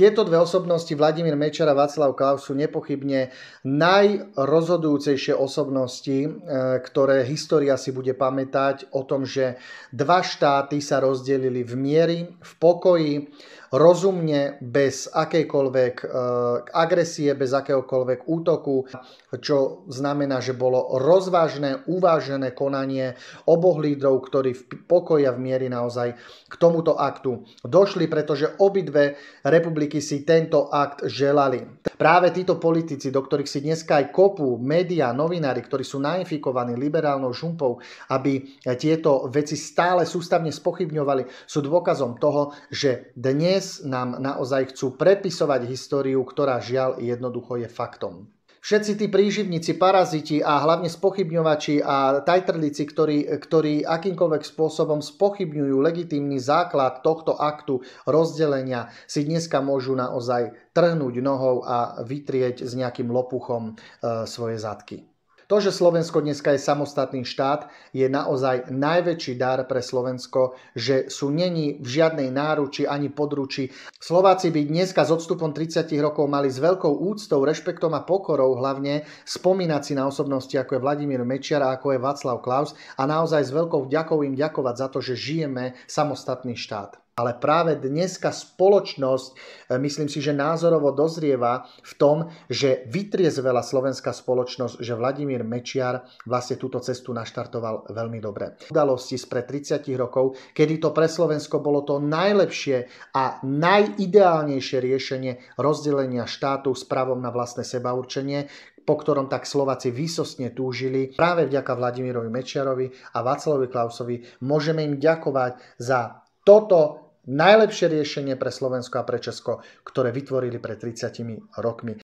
Tieto dve osobnosti, Vladimír Mečer a Václav Klaus, sú nepochybne najrozhodujúcejšie osobnosti, e, ktoré história si bude pamätať o tom, že dva štáty sa rozdelili v miery, v pokoji, rozumne, bez akejkoľvek e, agresie, bez akéhokoľvek útoku, čo znamená, že bolo rozvážne, uvážené konanie oboch lídrov, ktorí v pokoji a v miery naozaj k tomuto aktu došli, pretože obidve republiky si tento akt želali. Práve títo politici, do ktorých si dneska aj kopú médiá, novinári, ktorí sú nainfikovaní liberálnou žumpou, aby tieto veci stále sústavne spochybňovali, sú dôkazom toho, že dnes dnes nám naozaj chcú prepisovať históriu, ktorá žiaľ jednoducho je faktom. Všetci tí príživníci, paraziti a hlavne spochybňovači a tajtrlici, ktorí, ktorí akýmkoľvek spôsobom spochybňujú legitímny základ tohto aktu rozdelenia, si dneska môžu naozaj trhnúť nohou a vytrieť s nejakým lopuchom e, svoje zadky. To, že Slovensko dneska je samostatný štát, je naozaj najväčší dar pre Slovensko, že sú není v žiadnej náruči ani područí. Slováci by dneska s odstupom 30 rokov mali s veľkou úctou, rešpektom a pokorou hlavne spomínať si na osobnosti ako je Vladimír Mečiar a ako je Václav Klaus a naozaj s veľkou vďakou im ďakovať za to, že žijeme samostatný štát. Ale práve dneska spoločnosť, e, myslím si, že názorovo dozrieva v tom, že vytriezvela slovenská spoločnosť, že Vladimír Mečiar vlastne túto cestu naštartoval veľmi dobre. Udalosti spred 30 rokov, kedy to pre Slovensko bolo to najlepšie a najideálnejšie riešenie rozdelenia štátu s právom na vlastné sebaurčenie, po ktorom tak Slováci výsostne túžili. Práve vďaka Vladimirovi Mečiarovi a Václavovi Klausovi môžeme im ďakovať za toto najlepšie riešenie pre Slovensko a pre Česko, ktoré vytvorili pred 30 rokmi.